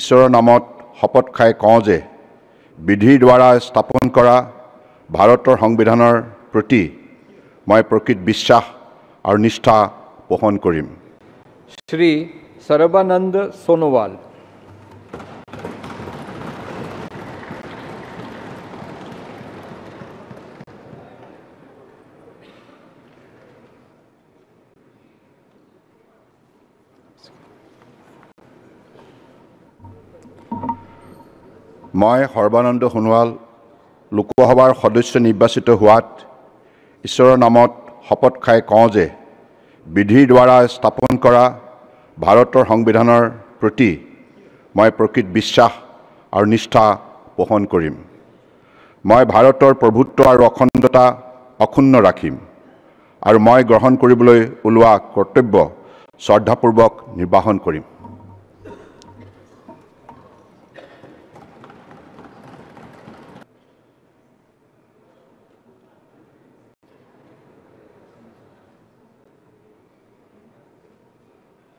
ঈশ্বৰৰ নামত শপত খাই কওঁ যে বিধিৰ দ্বাৰা স্থাপন কৰা ভাৰতৰ সংবিধানৰ প্ৰতি মই প্ৰকৃত বিশ্বাস আৰু নিষ্ঠা পোষণ কৰিম শ্ৰী সৰ্বানন্দ সোণোৱাল মই সৰ্বানন্দ সোণোৱাল লোকসভাৰ সদস্য নিৰ্বাচিত হোৱাত ঈশ্বৰৰ নামত শপত খাই কওঁ যে বিধিৰ দ্বাৰা স্থাপন কৰা ভাৰতৰ সংবিধানৰ প্ৰতি মই প্ৰকৃত বিশ্বাস আৰু নিষ্ঠা পোষণ কৰিম মই ভাৰতৰ প্ৰভুত্ব আৰু অখণ্ডতা অক্ষুণ্ণ ৰাখিম আৰু মই গ্ৰহণ কৰিবলৈ ওলোৱা কৰ্তব্য শ্ৰদ্ধাপূৰ্বক নিৰ্বাহন কৰিম